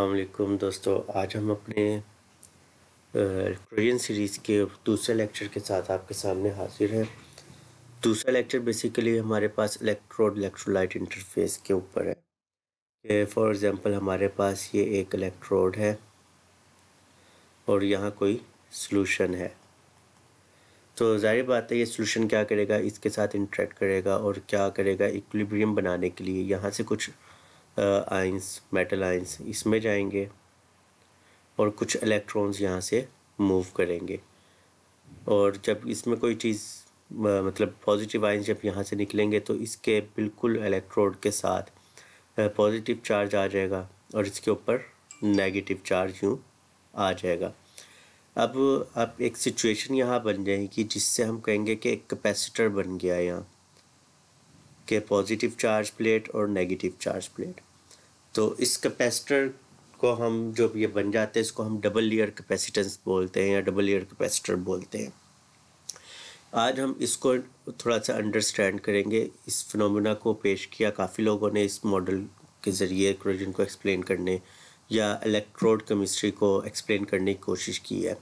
असलकुम दोस्तों आज हम अपने ट्रोजन सीरीज़ के दूसरे लेक्चर के साथ आपके सामने हाजिर हैं दूसरा लेक्चर बेसिकली हमारे पास इलेक्ट्रोड इलेक्ट्रोलाइट इंटरफेस के ऊपर है फॉर एग्जांपल हमारे पास ये एक इलेक्ट्रोड है और यहाँ कोई सॉल्यूशन है तो जाहिर बात है ये सॉल्यूशन क्या करेगा इसके साथ इंटरेक्ट करेगा और क्या करेगा इक्विलिब्रियम बनाने के लिए यहाँ से कुछ आइंस मेटल आइंस इसमें जाएंगे और कुछ इलेक्ट्रॉन्स यहाँ से मूव करेंगे और जब इसमें कोई चीज़ मतलब पॉजिटिव आइंस जब यहाँ से निकलेंगे तो इसके बिल्कुल इलेक्ट्रोड के साथ पॉजिटिव चार्ज आ जाएगा और इसके ऊपर नेगेटिव चार्ज यूँ आ जाएगा अब अब एक सिचुएशन यहाँ बन जाएगी जिससे हम कहेंगे कि एक कैपेसिटर बन गया यहाँ के पॉजिटिव चार्ज प्लेट और नेगेटिव चार्ज प्लेट तो इस कैपेसिटर को हम जो ये बन जाते हैं इसको हम डबल लेयर कैपेसिटेंस बोलते हैं या डबल लेयर कैपेसिटर बोलते हैं आज हम इसको थोड़ा सा अंडरस्टैंड करेंगे इस फिनोमेना को पेश किया काफ़ी लोगों ने इस मॉडल के ज़रिए क्रोजन को एक्सप्लेन करने या इलेक्ट्रोड केमिस्ट्री को एक्सप्लेन करने की कोशिश की है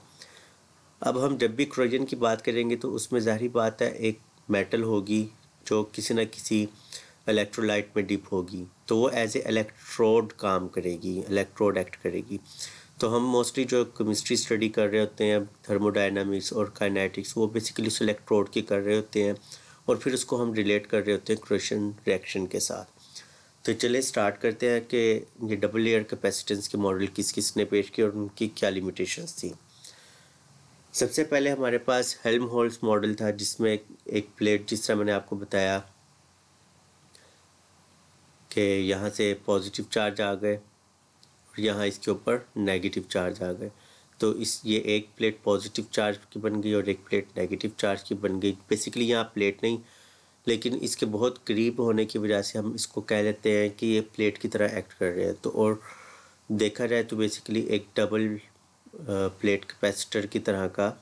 अब हम जब भी क्रोजन की बात करेंगे तो उसमें ज़ाहरी बात है एक मेटल होगी जो किसी ना किसी इलेक्ट्रोलाइट में डिप होगी तो वो एज ए इलेक्ट्रोड काम करेगी इलेक्ट्रोड एक्ट करेगी तो हम मोस्टली जो केमिस्ट्री स्टडी कर रहे होते हैं थर्मोडाइनमिक्स और काइनेटिक्स वो बेसिकली उस इलेक्ट्रोड की कर रहे होते हैं और फिर उसको हम रिलेट कर रहे होते हैं क्रोशन रिएक्शन के साथ तो चले स्टार्ट करते हैं कि ये डबल एयर कैपेसिटेंस के मॉडल किस किसने पेश किए और उनकी क्या लिमिटेशंस थी सबसे पहले हमारे पास हेल्म होल्स मॉडल था जिसमें एक, एक प्लेट जिस तरह मैंने आपको बताया कि यहाँ से पॉजिटिव चार्ज आ गए और यहाँ इसके ऊपर नेगेटिव चार्ज आ गए तो इस ये एक प्लेट पॉजिटिव चार्ज की बन गई और एक प्लेट नेगेटिव चार्ज की बन गई बेसिकली यहाँ प्लेट नहीं लेकिन इसके बहुत करीब होने की वजह से हम इसको कह लेते हैं कि ये प्लेट की तरह एक्ट कर रहे हैं तो और देखा जाए तो बेसिकली एक डबल प्लेट कैपेसिटर की तरह का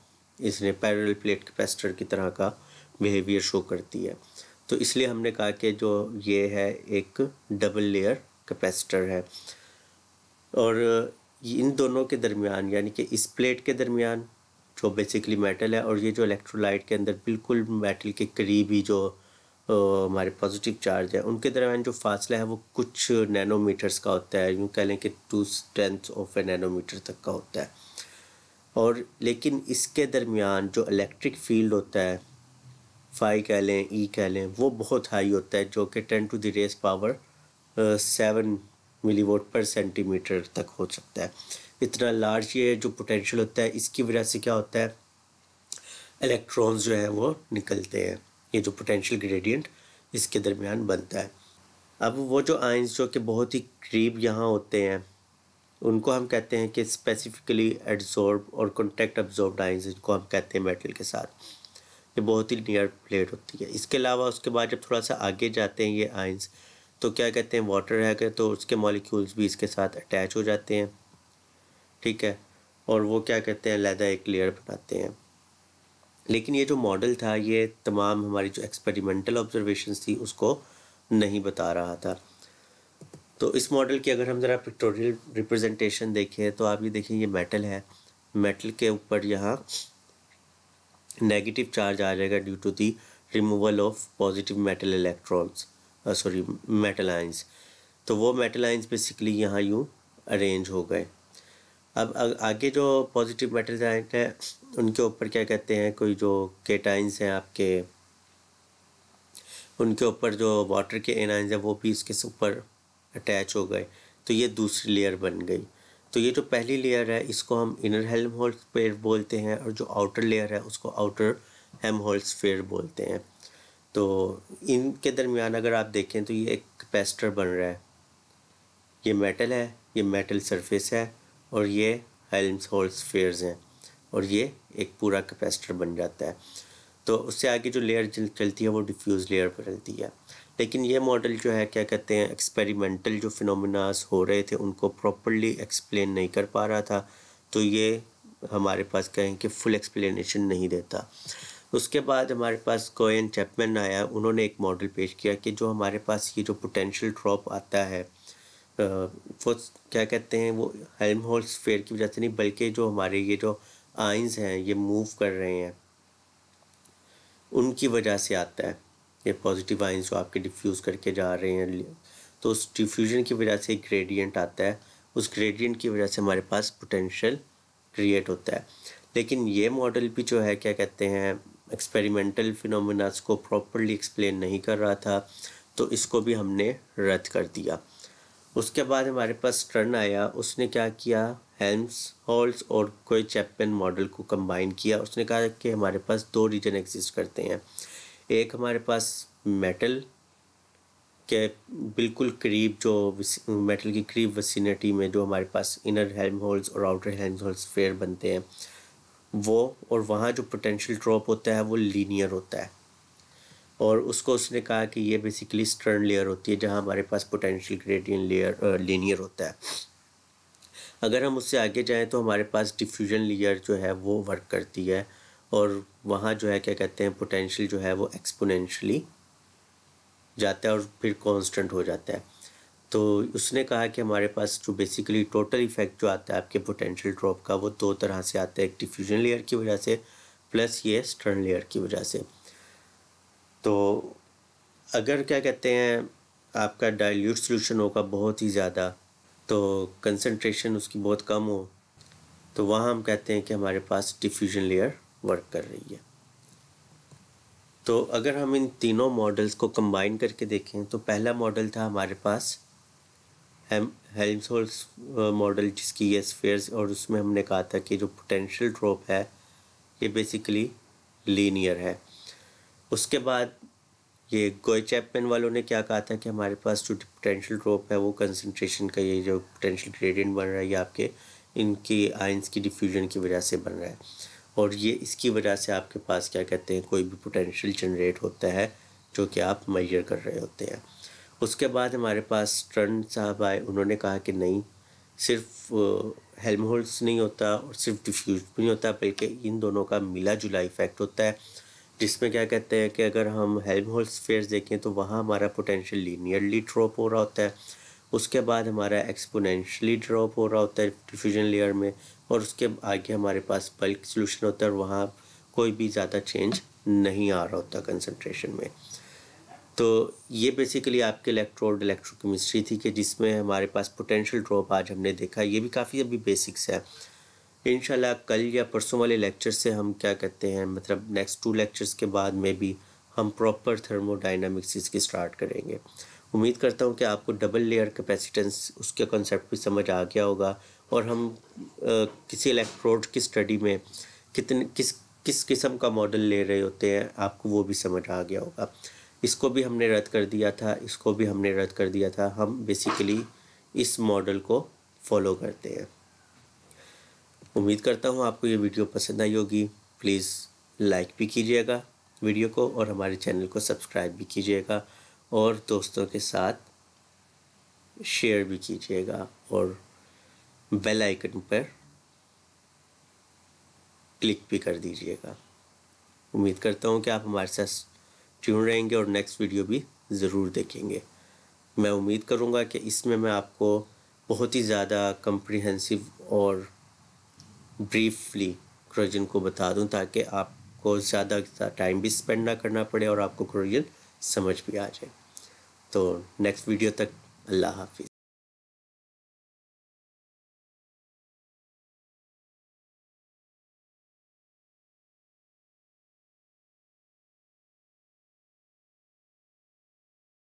इसने पैरल प्लेट कैपेसिटर की तरह का बिहेवियर शो करती है तो इसलिए हमने कहा कि जो ये है एक डबल लेयर कैपेसिटर है और इन दोनों के दरमियान यानी कि इस प्लेट के दरमियान जो बेसिकली मेटल है और ये जो इलेक्ट्रोलाइट के अंदर बिल्कुल मेटल के करीब ही जो हमारे पॉजिटिव चार्ज है उनके दरमियान जो फासला है वो कुछ नैनोमीटर्स का होता है यूँ कह लें कि to strength of a nanometre तक का होता है और लेकिन इसके दरमियान जो इलेक्ट्रिक फील्ड होता है फाई कह लें ई e कह लें वो बहुत हाई होता है जो कि ten to the raise power seven milli volt per centimetre तक हो सकता है इतना लार्ज ये जो पोटेंशियल होता है इसकी वजह से क्या होता है इलेक्ट्रॉन्स जो है वो निकलते हैं ये जो पोटेंशियल ग्रेडियंट इसके दरमियान बनता है अब वो जो आइंस जो कि बहुत ही करीब यहाँ होते हैं उनको हम कहते हैं कि स्पेसिफिकली एडजॉर्ब और कॉन्टेक्ट एब्जॉर्ब आइंस इनको हम कहते हैं मेटल के साथ ये बहुत ही नियर प्लेट होती है इसके अलावा उसके बाद जब थोड़ा सा आगे जाते हैं ये आइंस तो क्या कहते हैं वाटर है तो उसके मॉलिक्यूल्स भी इसके साथ अटैच हो जाते हैं ठीक है और वो क्या कहते हैं लहदा एक लेयर बनाते हैं लेकिन ये जो मॉडल था ये तमाम हमारी जो एक्सपेरिमेंटल ऑब्जर्वेशन थी उसको नहीं बता रहा था तो इस मॉडल की अगर हम ज़रा पिक्टोरियल रिप्रेजेंटेशन देखें तो आप ये देखें ये मेटल है मेटल के ऊपर यहाँ नेगेटिव चार्ज आ जाएगा due to the removal of positive metal electrons sorry metal ions तो वो मेटल आइंस बेसिकली यहाँ यूँ अरेंज हो गए अब आगे जो पॉजिटिव मेटल जाइंट है उनके ऊपर क्या कहते हैं कोई जो केटाइंस हैं आपके उनके ऊपर जो वाटर के एनाइंस हैं वो भी इसके ऊपर अटैच हो गए तो ये दूसरी लेयर बन गई तो ये जो पहली लेयर है इसको हम इनर हेल्म होल्स फेयर बोलते हैं और जो आउटर लेयर है उसको आउटर हेम होल्स फेयर बोलते हैं तो इनके दरमियान अगर आप देखें तो ये एक कैपेसिटर बन रहा है ये मेटल है ये मेटल सरफेस है और ये हेल्म्स होल्स फेयर्स हैं और ये एक पूरा कैपेसिटर बन जाता है तो उससे आगे जो लेयर चलती है वो डिफ्यूज़ लेयर पर चलती है लेकिन ये मॉडल जो है क्या कहते हैं एक्सपेरिमेंटल जो फिनोमिनास हो रहे थे उनको प्रॉपरली एक्सप्लेन नहीं कर पा रहा था तो ये हमारे पास कहें कि फुल एक्सप्लेनेशन नहीं देता उसके बाद हमारे पास कोयन चैपमैन आया उन्होंने एक मॉडल पेश किया कि जो हमारे पास ये जो पोटेंशियल ड्रॉप आता है वो क्या कहते हैं वो हेल्म होल्स फेयर की वजह से नहीं बल्कि जो हमारे ये जो आइंस हैं ये मूव कर रहे हैं उनकी वजह से आता है ये पॉजिटिव आइंस जो आपके डिफ्यूज़ करके जा रहे हैं तो उस डिफ्यूजन की वजह से ग्रेडियंट आता है उस ग्रेडियंट की वजह से हमारे पास पोटेंशियल क्रिएट होता है लेकिन ये मॉडल भी जो है क्या कहते हैं एक्सपेरिमेंटल फिनोमिनाज को प्रॉपरली एक्सप्लेन नहीं कर रहा था तो इसको भी हमने रद्द कर दिया उसके बाद हमारे पास टर्न आया उसने क्या किया हेल्म्स हॉल्स और कोई चैपियन मॉडल को कंबाइन किया उसने कहा कि हमारे पास दो रीजन एग्जिस्ट करते हैं एक हमारे पास मेटल के बिल्कुल करीब जो मेटल के करीब वसीनिटी में जो हमारे पास इनर हेल्म होल्स और आउटर हेल्म होल्स फेयर बनते हैं वो और वहाँ जो पोटेंशियल ड्रॉप होता है वो लीनियर होता है और उसको उसने कहा कि ये बेसिकली स्टर्न लेयर होती है जहाँ हमारे पास पोटेंशियल ग्रेडियन लेयर लेनियर होता है अगर हम उससे आगे जाएँ तो हमारे पास डिफ्यूजन लेयर जो है वो वर्क करती है और वहाँ जो है क्या कहते हैं पोटेंशियल जो है वो एक्सपोनेंशली जाता है और फिर कांस्टेंट हो जाता है तो उसने कहा कि हमारे पास जो बेसिकली टोटल इफेक्ट जो आता है आपके पोटेंशियल ड्रॉप का वो दो तरह से आता है एक डिफ्यूजन लेयर की वजह से प्लस ये स्टर्न लेयर की वजह से तो अगर क्या कहते हैं आपका डाइल्यूट सोल्यूशन होगा बहुत ही ज़्यादा तो कंसनट्रेशन उसकी बहुत कम हो तो वहाँ हम कहते हैं कि हमारे पास डिफ्यूजन लेयर वर्क कर रही है तो अगर हम इन तीनों मॉडल्स को कंबाइन करके देखें तो पहला मॉडल था हमारे पास हेम हेल्म्सहोल्स मॉडल जिसकी ये स्फेयर्स और उसमें हमने कहा था कि जो पोटेंशियल ड्रॉप है ये बेसिकली लीनियर है उसके बाद ये गोय चैपमैन वालों ने क्या कहा था कि हमारे पास जो पोटेंशियल ड्रॉप है वो कंसनट्रेशन का ये जो पोटेंशियल ग्रेडियंट बन रहा है ये आपके इनकी आइंस की डिफ्यूजन की वजह से बन रहा है और ये इसकी वजह से आपके पास क्या कहते हैं कोई भी पोटेंशियल जनरेट होता है जो कि आप मैयर कर रहे होते हैं उसके बाद हमारे पास ट्रन साहब आए उन्होंने कहा कि नहीं सिर्फ हेल्म नहीं होता और सिर्फ डिफ्यूज भी नहीं होता बल्कि इन दोनों का मिला जुला इफेक्ट होता है जिसमें क्या कहते हैं कि अगर हम होल्स फेयर्स देखें तो वहाँ हमारा पोटेंशियल लीनियरली ड्रॉप हो रहा होता है उसके बाद हमारा एक्सपोनेंशियली ड्रॉप हो रहा होता है डिफ्यूजन लेयर में और उसके आगे हमारे पास बल्क सोल्यूशन होता है और वहाँ कोई भी ज़्यादा चेंज नहीं आ रहा होता कंसनट्रेशन में तो ये बेसिकली आपके इलेक्ट्रोड इलेक्ट्रोकेमिस्ट्री थी कि जिसमें हमारे पास पोटेंशियल ड्रॉप आज हमने देखा ये भी काफ़ी अभी बेसिक्स है इन कल या परसों वाले लेक्चर से हम क्या कहते हैं मतलब नेक्स्ट टू लेक्चर्स के बाद में भी हम प्रॉपर थर्मोडाइनमिक्स इसकी स्टार्ट करेंगे उम्मीद करता हूँ कि आपको डबल लेयर कैपेसिटेंस उसके कॉन्सेप्ट भी समझ आ गया होगा और हम आ, किसी इलेक्ट्रोड की स्टडी में कितने किस किस किस्म का मॉडल ले रहे होते हैं आपको वो भी समझ आ गया होगा इसको भी हमने रद्द कर दिया था इसको भी हमने रद्द कर दिया था हम बेसिकली इस मॉडल को फॉलो करते हैं उम्मीद करता हूँ आपको ये वीडियो पसंद आई होगी प्लीज़ लाइक भी कीजिएगा वीडियो को और हमारे चैनल को सब्सक्राइब भी कीजिएगा और दोस्तों के साथ शेयर भी कीजिएगा और बेल आइकन पर क्लिक भी कर दीजिएगा उम्मीद करता हूँ कि आप हमारे साथ ट्यून रहेंगे और नेक्स्ट वीडियो भी ज़रूर देखेंगे मैं उम्मीद करूँगा कि इसमें मैं आपको बहुत ही ज़्यादा कंप्रिहेंसिव और ब्रीफली क्रोजन को बता दूं ताकि आपको ज़्यादा टाइम भी स्पेंड ना करना पड़े और आपको क्रोजन समझ भी आ जाए तो नेक्स्ट वीडियो तक अल्लाह हाफि